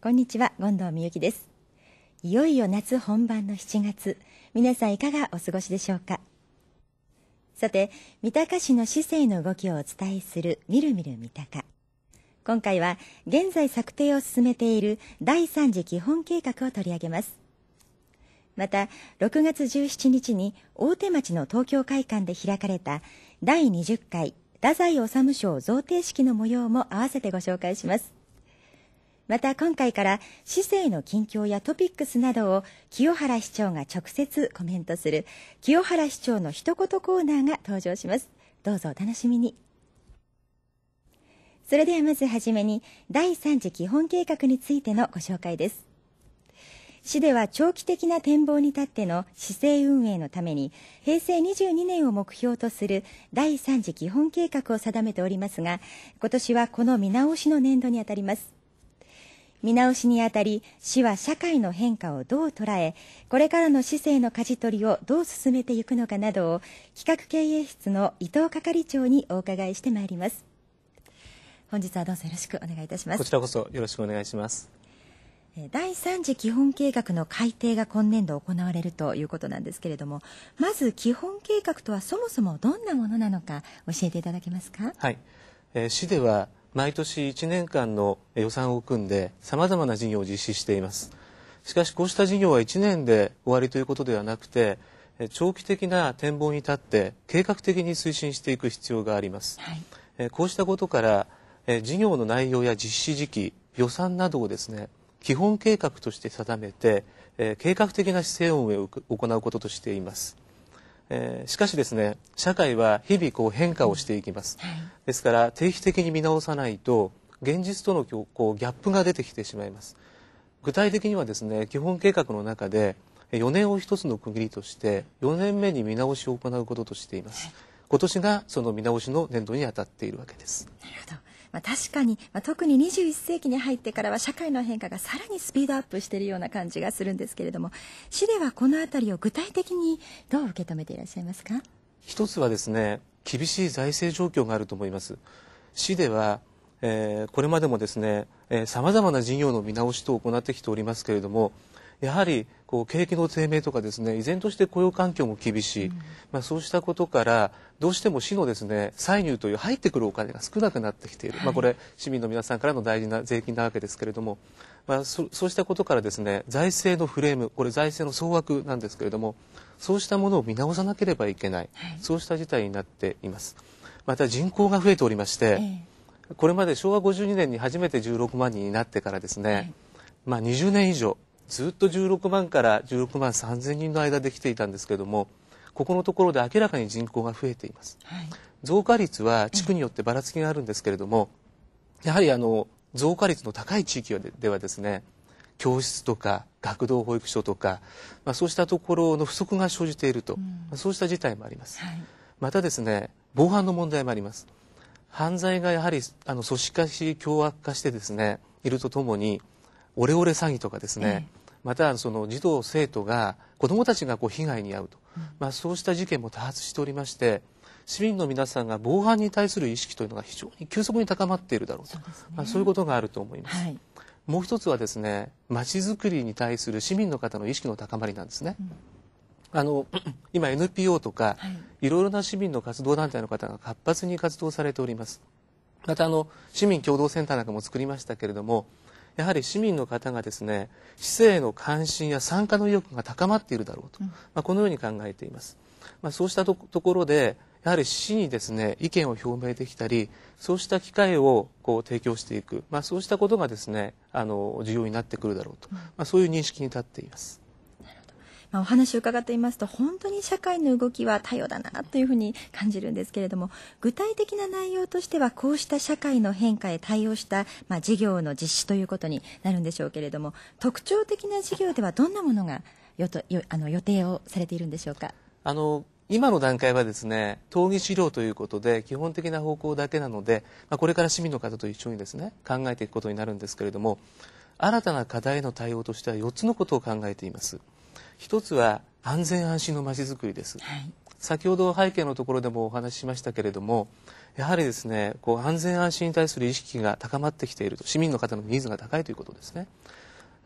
こんにちは、権藤美由紀です。いよいよ夏本番の7月、皆さんいかがお過ごしでしょうか。さて、三鷹市の市政の動きをお伝えする、みるみる三鷹。今回は、現在策定を進めている第3次基本計画を取り上げます。また、6月17日に大手町の東京会館で開かれた第20回太宰治賞贈呈式の模様も合わせてご紹介します。また今回から市政の近況やトピックスなどを清原市長が直接コメントする清原市長の一言コーナーが登場しますどうぞお楽しみにそれではまずはじめに第3次基本計画についてのご紹介です市では長期的な展望に立っての市政運営のために平成22年を目標とする第3次基本計画を定めておりますが今年はこの見直しの年度にあたります見直しにあたり市は社会の変化をどう捉えこれからの市政の舵取りをどう進めていくのかなどを企画経営室の伊藤係長にお伺いしてまいります本日はどうぞよろしくお願いいたしますこちらこそよろしくお願いします第3次基本計画の改定が今年度行われるということなんですけれどもまず基本計画とはそもそもどんなものなのか教えていただけますかはい、えー、市では毎年1年間の予算を組んでさまざまな事業を実施していますしかしこうした事業は1年で終わりということではなくて長期的な展望に立って計画的に推進していく必要があります、はい、こうしたことから事業の内容や実施時期予算などをですね基本計画として定めて計画的な姿勢を行うこととしていますえー、しかしですね社会は日々こう変化をしていきます、はい、ですから定期的に見直さないと現実とのこうギャップが出てきてしまいます具体的にはですね基本計画の中で4年を一つの区切りとして4年目に見直しを行うこととしています、はい、今年がその見直しの年度に当たっているわけですなるほどまあ、確かに、まあ、特に21世紀に入ってからは社会の変化がさらにスピードアップしているような感じがするんですけれども市ではこの辺りを具体的にどう受け止めていらっしゃいますか一つはですね厳しい財政状況があると思います市では、えー、これまでもですねさまざまな事業の見直しと行ってきておりますけれどもやはりこう景気の低迷とかですね依然として雇用環境も厳しい、うん、まあ、そうしたことからどうしても市のですね歳入という入ってくるお金が少なくなってきている、はい、まあ、これ市民の皆さんからの大事な税金なわけですけれども、まあ、そそうしたことからですね財政のフレームこれ財政の総額なんですけれどもそうしたものを見直さなければいけない、はい、そうした事態になっています。また人口が増えておりまして、ええ、これまで昭和52年に初めて16万人になってからですね、はい、まあ、20年以上ずっと16万から16万3000人の間できていたんですけれどもここのところで明らかに人口が増えています、はい、増加率は地区によってばらつきがあるんですけれども、やはりあの増加率の高い地域ではですね教室とか学童保育所とか、まあ、そうしたところの不足が生じていると、うん、そうした事態もあります、はい、またですね防犯の問題もあります犯罪がやはりあの組織化し凶悪化してですねいるとともにオレオレ詐欺とかですね、えまたその児童生徒が子どもたちがこう被害に遭うと、まあ、そうした事件も多発しておりまして市民の皆さんが防犯に対する意識というのが非常に急速に高まっているだろうとそう、ね,、まあ、そういうことがあると思います。はい、もう一つはですねまちづくりに対する市民の方の意識の高まりなんですね。うんあの 今 NPO とか、はい、いろいろな市民の活動団体の方が活発に活動されておりますまたあの市民共同センターなんかも作りましたけれどもやはり市民の方がですね市政の関心や参加の意欲が高まっているだろうと、うん、まあ、このように考えています。まあ、そうしたところでやはり市にですね意見を表明できたりそうした機会をこう提供していく、まあ、そうしたことがですねあの重要になってくるだろうと、まあ、そういう認識に立っています。まあ、お話を伺っていますと本当に社会の動きは多様だなというふうに感じるんですけれども具体的な内容としてはこうした社会の変化へ対応した、まあ、事業の実施ということになるんでしょうけれども特徴的な事業ではどんなものがよとよあの予定をされているんでしょうか。あの今の段階はですね討議資料ということで基本的な方向だけなので、まあ、これから市民の方と一緒にですね考えていくことになるんですけれども新たな課題の対応としては4つのことを考えています。一つは安全安心のまちづくりです、はい、先ほど背景のところでもお話ししましたけれどもやはりですねこう安全安心に対する意識が高まってきていると市民の方のニーズが高いということですね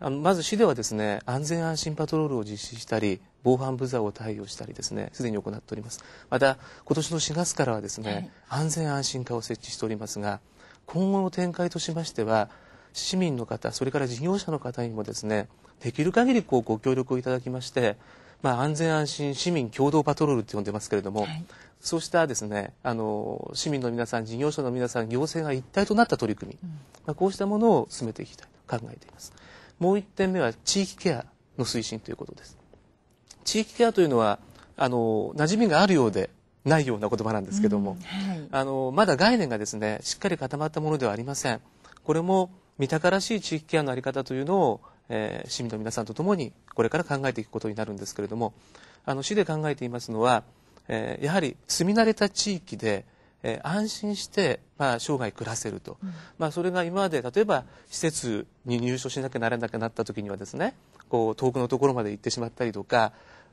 あのまず市ではですね安全安心パトロールを実施したり防犯ブザーを貸与したりですねすでに行っておりますまた今年の4月からはですね、はい、安全安心課を設置しておりますが今後の展開としましては市民の方それから事業者の方にもですねできる限りこりご協力をいただきまして、まあ、安全安心市民共同パトロールと呼んでますけれども、はい、そうしたですねあの市民の皆さん事業者の皆さん行政が一体となった取り組み、うん、まあ、こうしたものを進めていきたいと考えていますもう1点目は地域ケアの推進ということです地域ケアというのはあの馴染みがあるようでないような言葉なんですけども、うんはい、あのまだ概念がですねしっかり固まったものではありませんこれも三鷹らしい地域ケアのあり方というのをえー、市民の皆さんとともにこれから考えていくことになるんですけれどもあの市で考えていますのは、えー、やはり住み慣れた地域で、えー、安心して、まあ、生涯暮らせると、うん、まあ、それが今まで例えば施設に入所しなきゃならなくなった時にはですねこう遠くのところまで行ってしまったりとか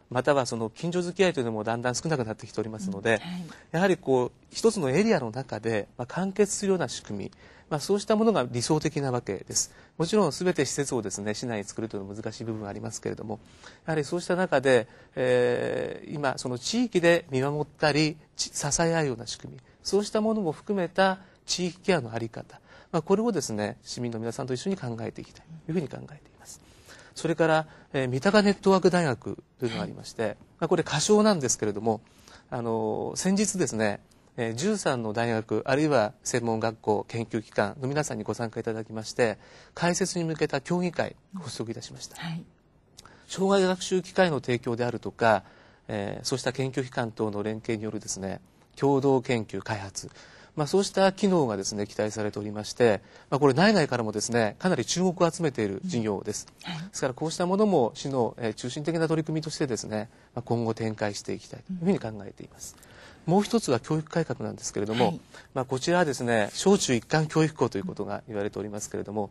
またはその近所付き合いというのもだんだん少なくなってきておりますので、うんはい、やはりこう一つのエリアの中で、まあ、完結するような仕組み、まあ、そうしたものが理想的なわけです。もちろん全て施設をですね、市内に作るというのは難しい部分はありますけれども、やはりそうした中で、えー、今、その地域で見守ったり、支え合うような仕組み、そうしたものも含めた地域ケアの在り方、まあ、これをですね、市民の皆さんと一緒に考えていきたいというふうに考えています。それから、えー、三鷹ネットワーク大学というのがありまして、まあ、これ仮称なんですけれども、あの先日ですね、えー、13の大学あるいは専門学校研究機関の皆さんにご参加いただきまして開設に向けた協議会発足いたしました、はい、障害学習機会の提供であるとか、えー、そうした研究機関等の連携によるですね共同研究開発まあ、そうした機能がですね期待されておりまして、まあ、これ内外からもですねかなり注目を集めている事業です、うんですからこうしたものも市の、えー、中心的な取り組みとしてですね、まあ、今後展開していきたいというふうに考えています、うん、もう一つが教育改革なんですけれども、はい、まあ、こちらはですね小中一貫教育校ということが言われておりますけれども、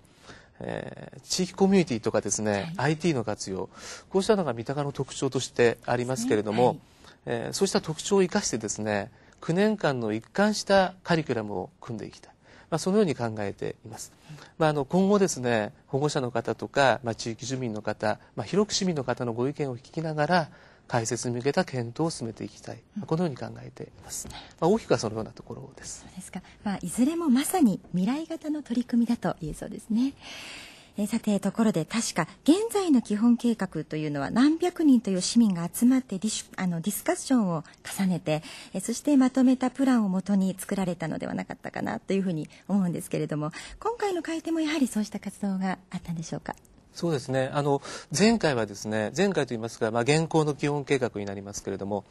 えー、地域コミュニティとかですね、はい、IT の活用こうしたのが三鷹の特徴としてありますけれども、えー、そうした特徴を生かしてですね9年間の一貫したカリキュラムを組んでいきたい。まあ、そのように考えています。まあ、あの今後ですね、保護者の方とか、まあ、地域住民の方、まあ、広く市民の方のご意見を聞きながら、解説に向けた検討を進めていきたい、まあ、このように考えています。まあ、大きくはそのようなところです。そうですか。まあ、いずれもまさに未来型の取り組みだと言えそうですね。えさてところで確か現在の基本計画というのは何百人という市民が集まってディシあのディスカッションを重ねて、えそしてまとめたプランをもとに作られたのではなかったかなというふうに思うんですけれども今回の改定もやはりそうした活動があったんでしょうか。そうですねあの前回はですね前回といいますか、まあ、現行の基本計画になりますけれども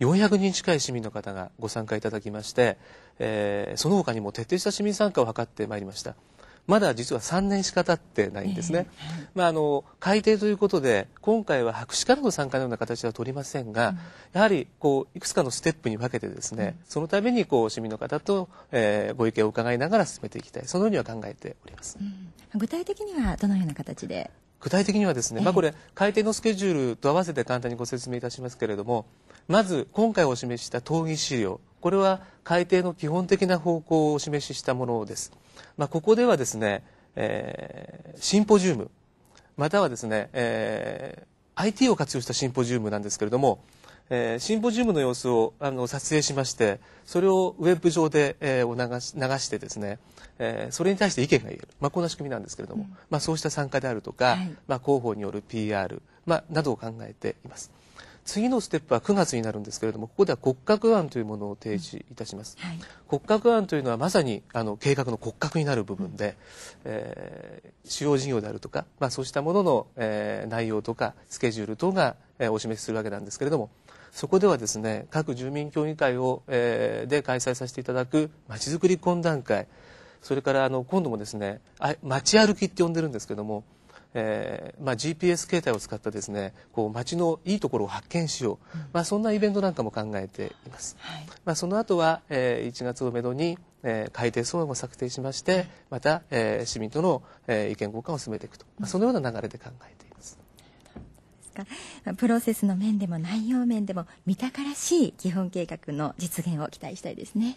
400人近い市民の方がご参加いただきまして、えー、その他にも徹底した市民参加を図ってまいりました。まだ実は3年しか経ってないんですね。まあ、あの改定ということで今回は博士からの参加のような形は取りませんが、やはりこういくつかのステップに分けてですね、そのためにこう市民の方と、えー、ご意見を伺いながら進めていきたいそのようには考えております。うん、具体的にはどのような形で具体的にはですね、まあ、これ改定のスケジュールと合わせて簡単にご説明いたしますけれどもまず今回お示しした討議資料これは改定の基本的な方向をお示ししたものです。まあ、ここではですね、えー、シンポジウム、またはですね、えー、IT を活用したシンポジウムなんですけれども、えー、シンポジウムの様子をあの撮影しまして、それをウェブ上で、えー、流し流してですね、えー、それに対して意見が言える、まあ、こんな仕組みなんですけれども、うん、まあ、そうした参加であるとか、はい、まあ、広報による PR、まあ、などを考えています。次のステップは9月になるんですけれどもここでは骨格案というものを提示いたします、はい、骨格案というのはまさにあの計画の骨格になる部分で、うん、えー、主要事業であるとか、まあ、そうしたものの、えー、内容とかスケジュール等が、えー、お示しするわけなんですけれどもそこではですね各住民協議会を、えー、で開催させていただくまちづくり懇談会それからあの今度もですね街歩きって呼んでるんですけれどもえーまあ、GPS 携帯を使ったですねこう街のいいところを発見しよう、うん、まあ、そんなイベントなんかも考えています、はい、まあ、その後は、えー、1月をめどに、えー、改定草案を策定しまして、また、えー、市民との、えー、意見交換を進めていくと、まあ、そのような流れで考えています。プロセスの面でも内容面でも見たからしい基本計画の実現を期待したいですね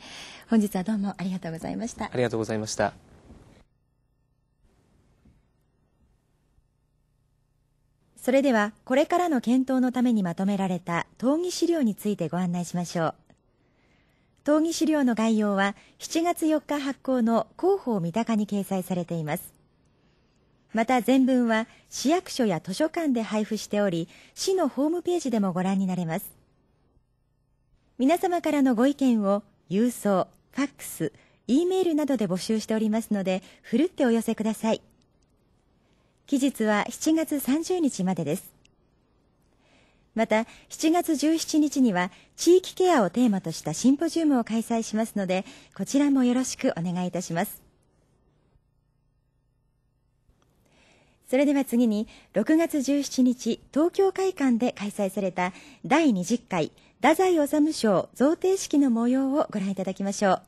本日はどうもありがとうございましたありがとうございましたそれではこれからの検討のためにまとめられた討議資料についてご案内しましょう討議資料の概要は7月4日発行の広報三鷹に掲載されていますまた全文は市役所や図書館で配布しており市のホームページでもご覧になれます皆様からのご意見を郵送ファックス E メールなどで募集しておりますのでふるってお寄せください期日は7月30日までです。また、7月17日には地域ケアをテーマとしたシンポジウムを開催しますので、こちらもよろしくお願いいたします。それでは次に、6月17日、東京会館で開催された第20回、太宰治賞贈呈式の模様をご覧いただきましょう。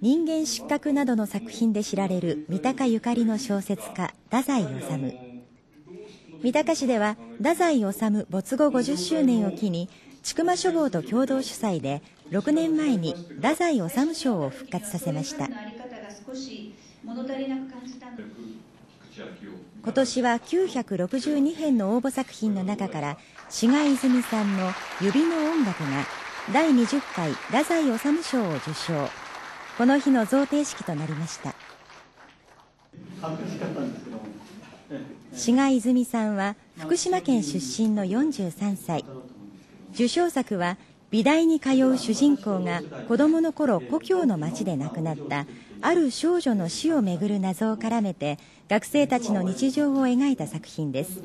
人間失格などの作品で知られる三鷹ゆかりの小説家太宰治三鷹市では太宰治没後50周年を機に千曲書房と共同主催で6年前に太宰治賞を復活させました今年は962編の応募作品の中から志賀泉さんの「指の音楽」が第20回太宰治賞を受賞この日の贈呈式となりました志賀泉さんは福島県出身の43歳受賞作は美大に通う主人公が子供の頃故郷の町で亡くなったある少女の死をめぐる謎を絡めて学生たちの日常を描いた作品です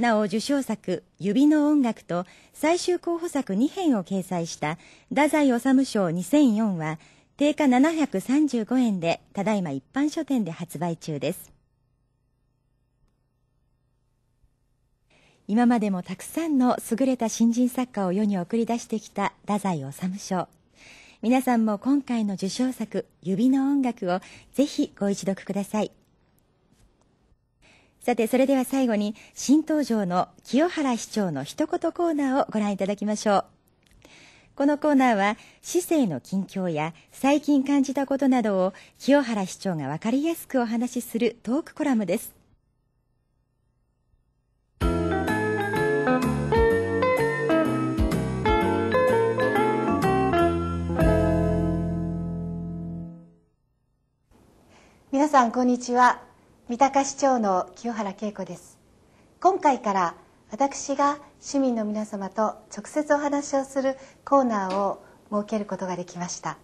なお受賞作「指の音楽」と最終候補作2編を掲載した「太宰治賞2004」は定価735円でただいま一般書店で発売中です今までもたくさんの優れた新人作家を世に送り出してきた太宰治賞皆さんも今回の受賞作「指の音楽」をぜひご一読くださいさて、それでは最後に、新登場の清原市長の一言コーナーをご覧いただきましょう。このコーナーは、市政の近況や最近感じたことなどを清原市長がわかりやすくお話しするトークコラムです。皆さんこんにちは三鷹市長の清原恵子です今回から私が市民の皆様と直接お話をするコーナーを設けることができました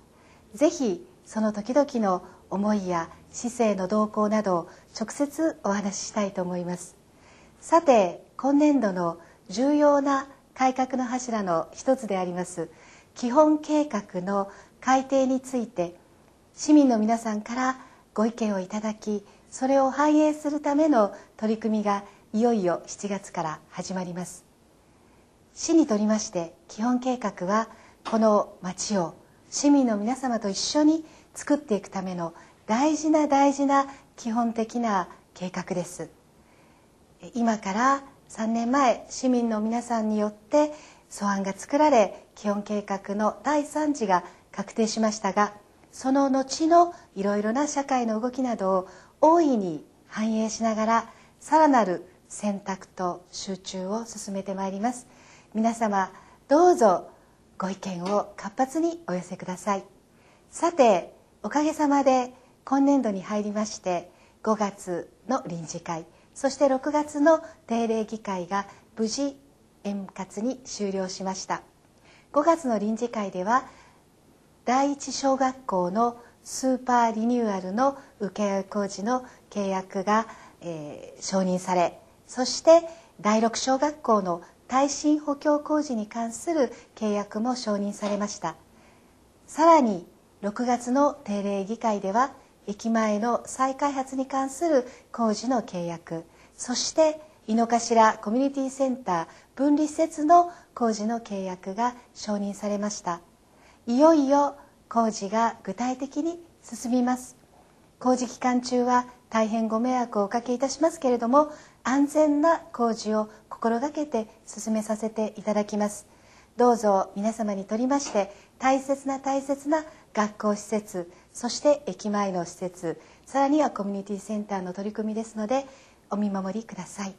ぜひその時々の思いや市政の動向などを直接お話ししたいと思いますさて今年度の重要な改革の柱の一つであります基本計画の改定について市民の皆さんからご意見をいただきそれを反映するための取り組みがいよいよ7月から始まります市にとりまして基本計画はこの町を市民の皆様と一緒に作っていくための大事な大事な基本的な計画です今から3年前市民の皆さんによって素案が作られ基本計画の第3次が確定しましたがその後のいろいろな社会の動きなどを大いに反映しながらさらなる選択と集中を進めてまいります皆様どうぞご意見を活発にお寄せくださいさておかげさまで今年度に入りまして5月の臨時会そして6月の定例議会が無事円滑に終了しました5月の臨時会では第一小学校のスーパーリニューアルの請負工事の契約が、えー、承認されそして第六小学校の耐震補強工事に関する契約も承認されましたさらに6月の定例議会では駅前の再開発に関する工事の契約そして井の頭コミュニティセンター分離施設の工事の契約が承認されましたいよいよ工事が具体的に進みます工事期間中は大変ご迷惑をおかけいたしますけれども安全な工事を心がけて進めさせていただきますどうぞ皆様にとりまして大切な大切な学校施設そして駅前の施設さらにはコミュニティセンターの取り組みですのでお見守りください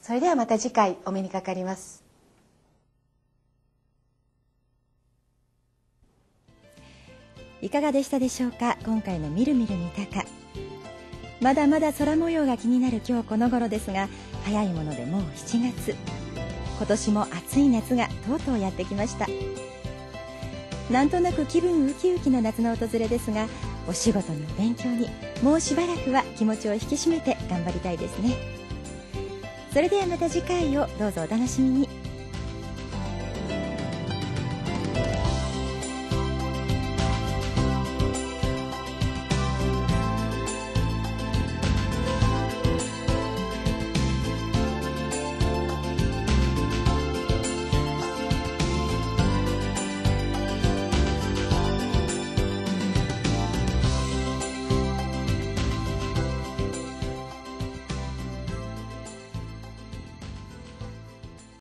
それではまた次回お目にかかりますいかがでしたでしょうか今回の「みるみる三鷹」まだまだ空模様が気になる今日この頃ですが早いものでもう7月今年も暑い夏がとうとうやってきましたなんとなく気分ウキウキの夏の訪れですがお仕事の勉強にもうしばらくは気持ちを引き締めて頑張りたいですねそれではまた次回をどうぞお楽しみに